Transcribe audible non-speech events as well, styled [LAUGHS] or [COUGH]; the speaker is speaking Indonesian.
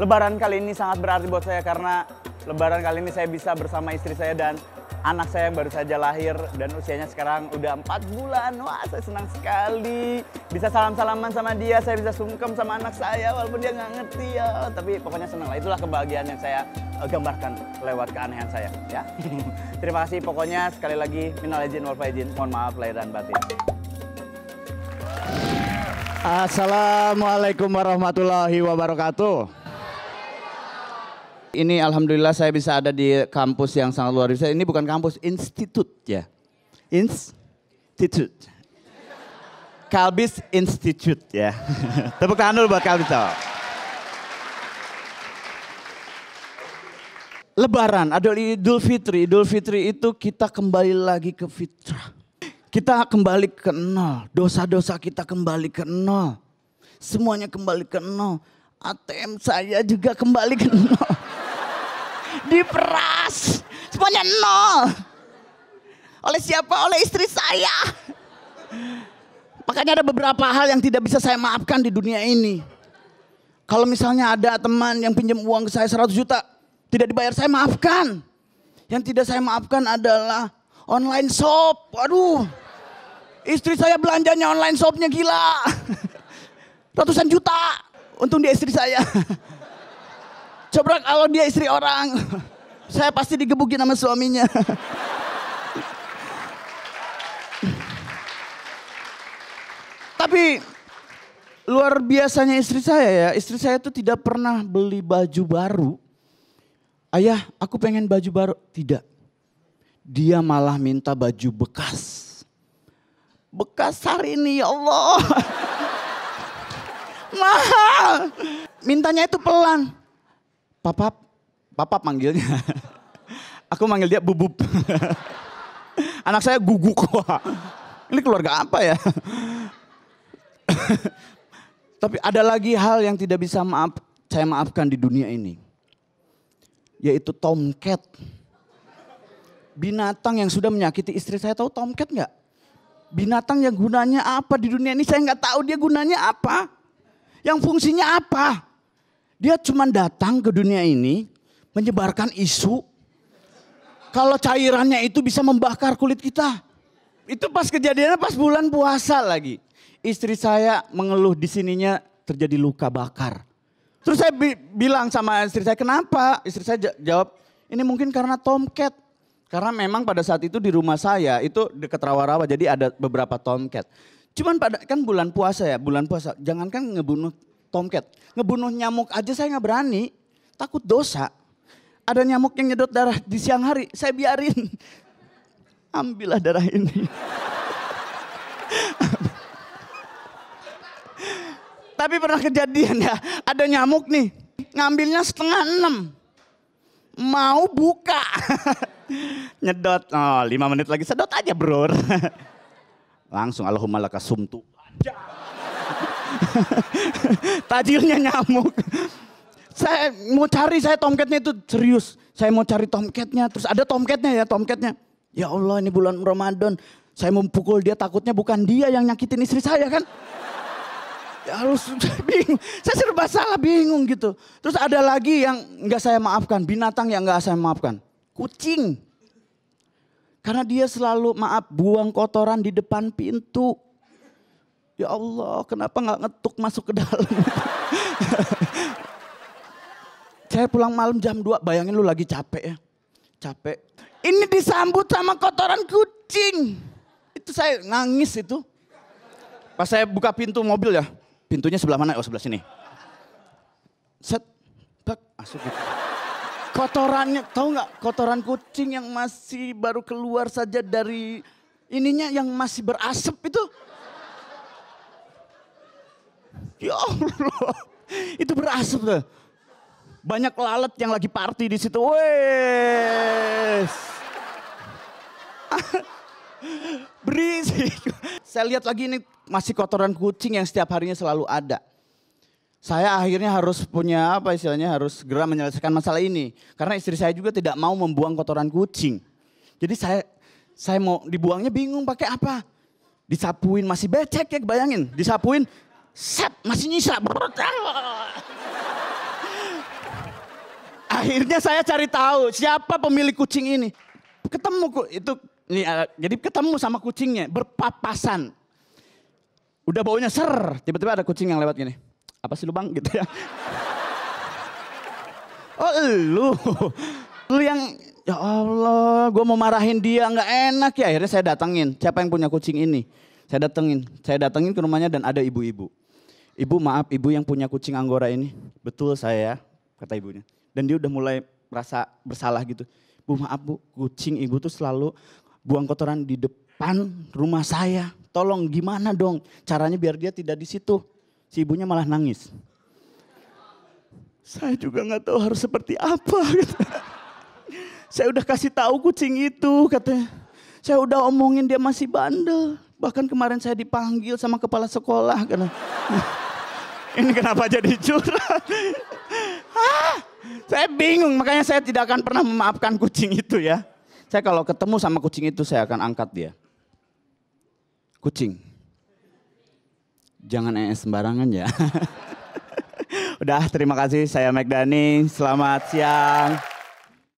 Lebaran kali ini sangat berarti buat saya karena Lebaran kali ini saya bisa bersama istri saya dan anak saya yang baru saja lahir dan usianya sekarang udah 4 bulan. Wah, saya senang sekali. Bisa salam-salaman sama dia, saya bisa sungkem sama anak saya walaupun dia nggak ngerti ya. Tapi pokoknya senang lah. Itulah kebahagiaan yang saya eh, gambarkan lewat keanehan saya ya. [LAUGHS] Terima kasih pokoknya sekali lagi minal izin wal faizin. Mohon maaf lahir dan batin. Assalamualaikum warahmatullahi wabarakatuh. Ini alhamdulillah saya bisa ada di kampus yang sangat luar biasa. Ini bukan kampus, institut ya. Institut. Kalbis Institute ya. [LAUGHS] Tepuk tangan dulu buat Kalbis Lebaran, ada Idul Fitri. Idul Fitri itu kita kembali lagi ke fitrah. Kita kembali ke nol. Dosa-dosa kita kembali ke nol. Semuanya kembali ke nol. ATM saya juga kembali ke nol diperas. Semuanya nol. Oleh siapa? Oleh istri saya. Makanya ada beberapa hal yang tidak bisa saya maafkan di dunia ini. Kalau misalnya ada teman yang pinjam uang ke saya 100 juta, tidak dibayar saya maafkan. Yang tidak saya maafkan adalah online shop. aduh Istri saya belanjanya online shopnya gila. Ratusan juta. Untung dia istri saya. Coba kalau dia istri orang, [LAUGHS] saya pasti digebukin sama suaminya. [LAUGHS] Tapi luar biasanya istri saya ya, istri saya itu tidak pernah beli baju baru. Ayah, aku pengen baju baru. Tidak. Dia malah minta baju bekas. Bekas hari ini ya Allah. [LAUGHS] Mahal. Mintanya itu pelan papap, papap manggilnya. Aku manggil dia bubub. Anak saya guguk. Wah, ini keluarga apa ya? Tapi ada lagi hal yang tidak bisa maaf, saya maafkan di dunia ini. Yaitu tomcat. Binatang yang sudah menyakiti istri saya tahu tomcat nggak? Binatang yang gunanya apa di dunia ini saya nggak tahu dia gunanya apa. Yang fungsinya apa? Dia cuma datang ke dunia ini menyebarkan isu. Kalau cairannya itu bisa membakar kulit kita. Itu pas kejadiannya pas bulan puasa lagi. Istri saya mengeluh di sininya terjadi luka bakar. Terus saya bi bilang sama istri saya, kenapa? Istri saya jawab, ini mungkin karena tomcat. Karena memang pada saat itu di rumah saya, itu dekat rawa-rawa, jadi ada beberapa tomcat. Cuman pada kan bulan puasa ya, bulan puasa. Jangankan ngebunuh tomcat. Ngebunuh nyamuk aja saya nggak berani, takut dosa. Ada nyamuk yang nyedot darah di siang hari, saya biarin. [LAUGHS] Ambillah darah ini. [LAUGHS] Tapi pernah kejadian ya, ada nyamuk nih, ngambilnya setengah enam. Mau buka. [LAUGHS] Nyedot, oh lima menit lagi sedot aja bro. Langsung Allahumma laka sumtu. [LAUGHS] tajilnya nyamuk. saya mau cari saya tomketnya itu serius. Saya mau cari tomketnya. Terus ada tomketnya ya tomketnya. Ya Allah ini bulan Ramadan. Saya mempukul dia takutnya bukan dia yang nyakitin istri saya kan. Ya harus [LAUGHS] saya bingung. Saya serba salah bingung gitu. Terus ada lagi yang nggak saya maafkan. Binatang yang nggak saya maafkan. Kucing. Karena dia selalu maaf buang kotoran di depan pintu ya Allah kenapa nggak ngetuk masuk ke dalam. [LAUGHS] Saya pulang malam jam 2, bayangin lu lagi capek ya. Capek. Ini disambut sama kotoran kucing. Itu saya nangis itu. Pas saya buka pintu mobil ya, pintunya sebelah mana? Oh sebelah sini. Set, bak, masuk gitu. Kotorannya, tahu nggak? Kotoran kucing yang masih baru keluar saja dari ininya yang masih berasap itu. Ya Allah, itu berasap tuh. Banyak lalat yang lagi party di situ. Wes. [LAUGHS] Berisik. Saya lihat lagi ini masih kotoran kucing yang setiap harinya selalu ada. Saya akhirnya harus punya apa istilahnya harus segera menyelesaikan masalah ini karena istri saya juga tidak mau membuang kotoran kucing. Jadi saya saya mau dibuangnya bingung pakai apa? Disapuin masih becek ya bayangin, disapuin set masih nyisa. Akhirnya saya cari tahu siapa pemilik kucing ini. Ketemu itu nih, uh, jadi ketemu sama kucingnya berpapasan. Udah baunya ser, tiba-tiba ada kucing yang lewat gini. Apa sih lubang? gitu ya? Oh lu, lu yang ya Allah, gue mau marahin dia nggak enak ya. Akhirnya saya datengin. Siapa yang punya kucing ini? Saya datengin, saya datengin ke rumahnya dan ada ibu-ibu ibu maaf ibu yang punya kucing anggora ini. Betul saya, ya, kata ibunya. Dan dia udah mulai merasa bersalah gitu. Bu maaf bu, kucing ibu tuh selalu buang kotoran di depan rumah saya. Tolong gimana dong caranya biar dia tidak di situ. Si ibunya malah nangis. Saya juga nggak tahu harus seperti apa. Gitu. [LAUGHS] saya udah kasih tahu kucing itu katanya. Saya udah omongin dia masih bandel. Bahkan kemarin saya dipanggil sama kepala sekolah karena [LAUGHS] ini kenapa jadi curhat? saya bingung, makanya saya tidak akan pernah memaafkan kucing itu ya. Saya kalau ketemu sama kucing itu saya akan angkat dia. Kucing. Jangan es sembarangan ya. [LAUGHS] Udah, terima kasih. Saya Megdani. Selamat siang.